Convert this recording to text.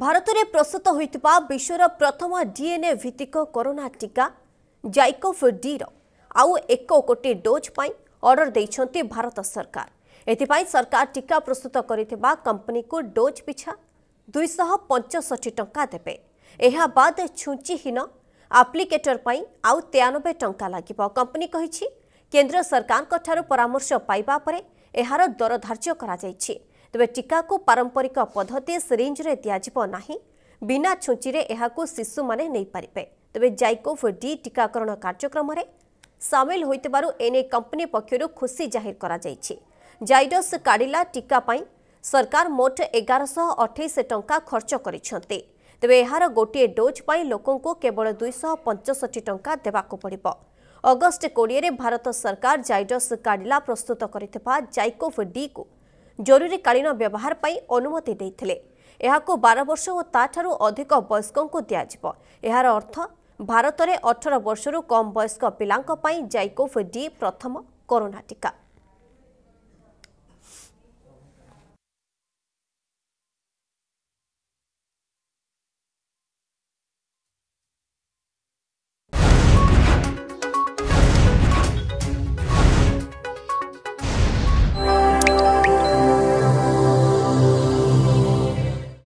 ଭାରତରେ ପ୍ରସ୍ତୁତ ହୋଇଥିବା ବିଶ୍ୱର ପ୍ରଥମ ଡିଏନ୍ଏ ଭିତ୍ତିକ କରୋନା ଟିକା ଜାଇକୋଫ୍ ଡିର ଆଉ ଏକ କୋଟି ଡୋଜ୍ ପାଇଁ ଅର୍ଡର ଦେଇଛନ୍ତି ଭାରତ ସରକାର ଏଥିପାଇଁ ସରକାର ଟିକା ପ୍ରସ୍ତୁତ କରିଥିବା କମ୍ପାନୀକୁ ଡୋଜ୍ ପିଛା ଦୁଇଶହ ପଞ୍ଚଷଠି ଟଙ୍କା ଦେବେ ଏହା ବାଦ୍ ଛୁଞ୍ଚିହୀନ ଆପ୍ଲିକେଟର ପାଇଁ ଆଉ ତେୟାନବେ ଟଙ୍କା ଲାଗିବ କମ୍ପାନୀ କହିଛି କେନ୍ଦ୍ର ସରକାରଙ୍କଠାରୁ ପରାମର୍ଶ ପାଇବା ପରେ ଏହାର ଦରଧାର୍ଯ୍ୟ କରାଯାଇଛି ତେବେ ଟିକାକୁ ପାରମ୍ପରିକ ପଦ୍ଧତି ସିରିଞ୍ଜରେ ଦିଆଯିବ ନାହିଁ ବିନା ଛୁଞ୍ଚିରେ ଏହାକୁ ଶିଶୁମାନେ ନେଇପାରିବେ ତେବେ ଜାଇକୋଭ୍ ଡି ଟିକାକରଣ କାର୍ଯ୍ୟକ୍ରମରେ ସାମିଲ ହୋଇଥିବାରୁ ଏନେଇ କମ୍ପାନୀ ପକ୍ଷରୁ ଖୁସି ଜାହିର କରାଯାଇଛି ଜାଇଡସ୍ କାଢ଼ିଲା ଟିକା ପାଇଁ ସରକାର ମୋଟ ଏଗାରଶହ ଅଠେଇଶ ଟଙ୍କା ଖର୍ଚ୍ଚ କରିଛନ୍ତି ତେବେ ଏହାର ଗୋଟିଏ ଡୋଜ୍ ପାଇଁ ଲୋକଙ୍କୁ କେବଳ ଦୁଇଶହ ପଞ୍ଚଷଠି ଟଙ୍କା ଦେବାକୁ ପଡ଼ିବ ଅଗଷ୍ଟ କୋଡ଼ିଏରେ ଭାରତ ସରକାର ଜାଇଡସ୍ କାଡ଼ିଲା ପ୍ରସ୍ତୁତ କରିଥିବା ଜାଇକୋଭ୍ ଡିକୁ ଜରୁରୀକାଳୀନ ବ୍ୟବହାର ପାଇଁ ଅନୁମତି ଦେଇଥିଲେ ଏହାକୁ ବାର ବର୍ଷ ଓ ତାଠାରୁ ଅଧିକ ବୟସ୍କଙ୍କୁ ଦିଆଯିବ ଏହାର ଅର୍ଥ ଭାରତରେ ଅଠର ବର୍ଷରୁ କମ୍ ବୟସ୍କ ପିଲାଙ୍କ ପାଇଁ ଜାଇକୋଭ୍ ଡି ପ୍ରଥମ କରୋନା ଟୀକା